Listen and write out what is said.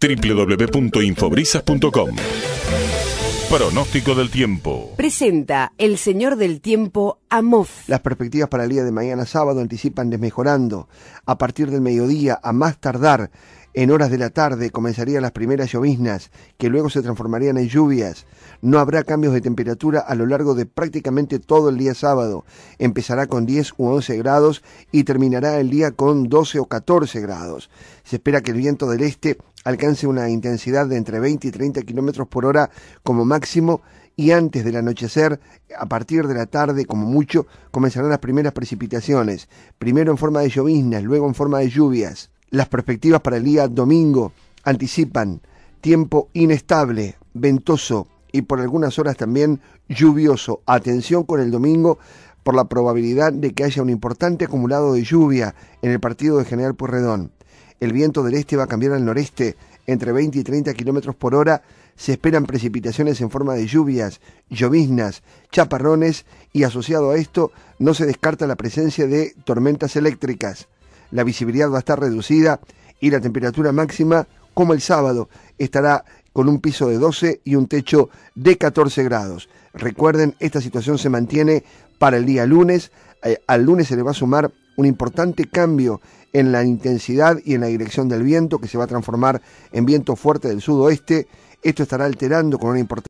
www.infobrisas.com Pronóstico del tiempo. Presenta el señor del tiempo las perspectivas para el día de mañana sábado anticipan desmejorando. A partir del mediodía, a más tardar, en horas de la tarde comenzarían las primeras lloviznas, que luego se transformarían en lluvias. No habrá cambios de temperatura a lo largo de prácticamente todo el día sábado. Empezará con 10 u 11 grados y terminará el día con 12 o 14 grados. Se espera que el viento del este alcance una intensidad de entre 20 y 30 kilómetros por hora como máximo y antes del anochecer, a partir de la tarde, como mucho, comenzarán las primeras precipitaciones, primero en forma de lloviznas, luego en forma de lluvias. Las perspectivas para el día domingo anticipan tiempo inestable, ventoso y por algunas horas también lluvioso. Atención con el domingo por la probabilidad de que haya un importante acumulado de lluvia en el partido de General Pueyrredón. El viento del este va a cambiar al noreste entre 20 y 30 kilómetros por hora. Se esperan precipitaciones en forma de lluvias, lloviznas, chaparrones y asociado a esto no se descarta la presencia de tormentas eléctricas. La visibilidad va a estar reducida y la temperatura máxima, como el sábado, estará con un piso de 12 y un techo de 14 grados. Recuerden, esta situación se mantiene para el día lunes. Eh, al lunes se le va a sumar un importante cambio en la intensidad y en la dirección del viento que se va a transformar en viento fuerte del sudoeste. Esto estará alterando con una importante